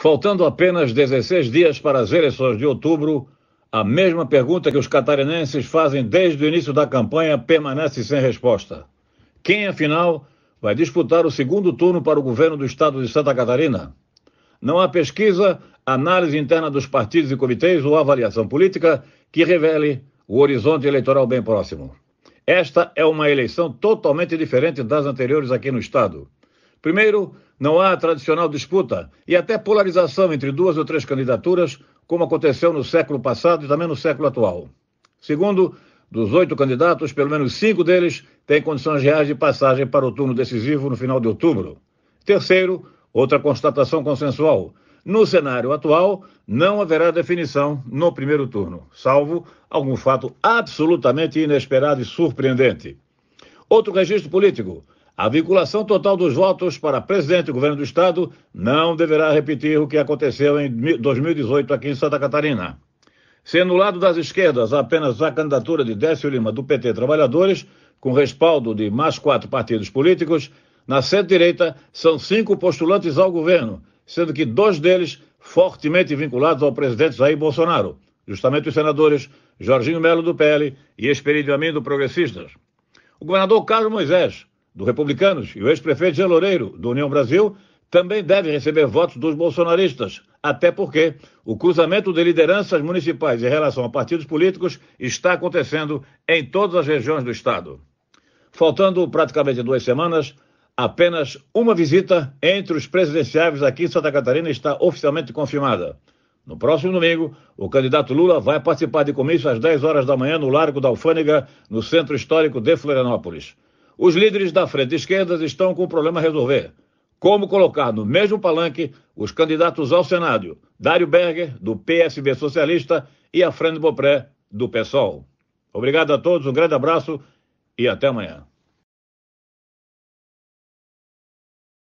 Faltando apenas 16 dias para as eleições de outubro, a mesma pergunta que os catarinenses fazem desde o início da campanha permanece sem resposta. Quem, afinal, vai disputar o segundo turno para o governo do estado de Santa Catarina? Não há pesquisa, análise interna dos partidos e comitês ou avaliação política que revele o horizonte eleitoral bem próximo. Esta é uma eleição totalmente diferente das anteriores aqui no estado. Primeiro, não há a tradicional disputa e até polarização entre duas ou três candidaturas, como aconteceu no século passado e também no século atual. Segundo, dos oito candidatos, pelo menos cinco deles têm condições reais de passagem para o turno decisivo no final de outubro. Terceiro, outra constatação consensual. No cenário atual, não haverá definição no primeiro turno, salvo algum fato absolutamente inesperado e surpreendente. Outro registro político. A vinculação total dos votos para presidente do governo do estado não deverá repetir o que aconteceu em 2018 aqui em Santa Catarina. Sendo o lado das esquerdas apenas a candidatura de Décio Lima do PT Trabalhadores, com respaldo de mais quatro partidos políticos, na centro-direita são cinco postulantes ao governo, sendo que dois deles fortemente vinculados ao presidente Jair Bolsonaro, justamente os senadores Jorginho Melo do PL e Esperidio Amin do Progressistas. O governador Carlos Moisés, do Republicanos, e o ex-prefeito Jean Loureiro, do União Brasil, também deve receber votos dos bolsonaristas, até porque o cruzamento de lideranças municipais em relação a partidos políticos está acontecendo em todas as regiões do Estado. Faltando praticamente duas semanas, apenas uma visita entre os presidenciáveis aqui em Santa Catarina está oficialmente confirmada. No próximo domingo, o candidato Lula vai participar de comício às 10 horas da manhã no Largo da Alfândega, no Centro Histórico de Florianópolis. Os líderes da frente esquerda estão com um problema a resolver. Como colocar no mesmo palanque os candidatos ao Senado, Dário Berger, do PSB Socialista, e a Frente Bopré, do PSOL. Obrigado a todos, um grande abraço e até amanhã.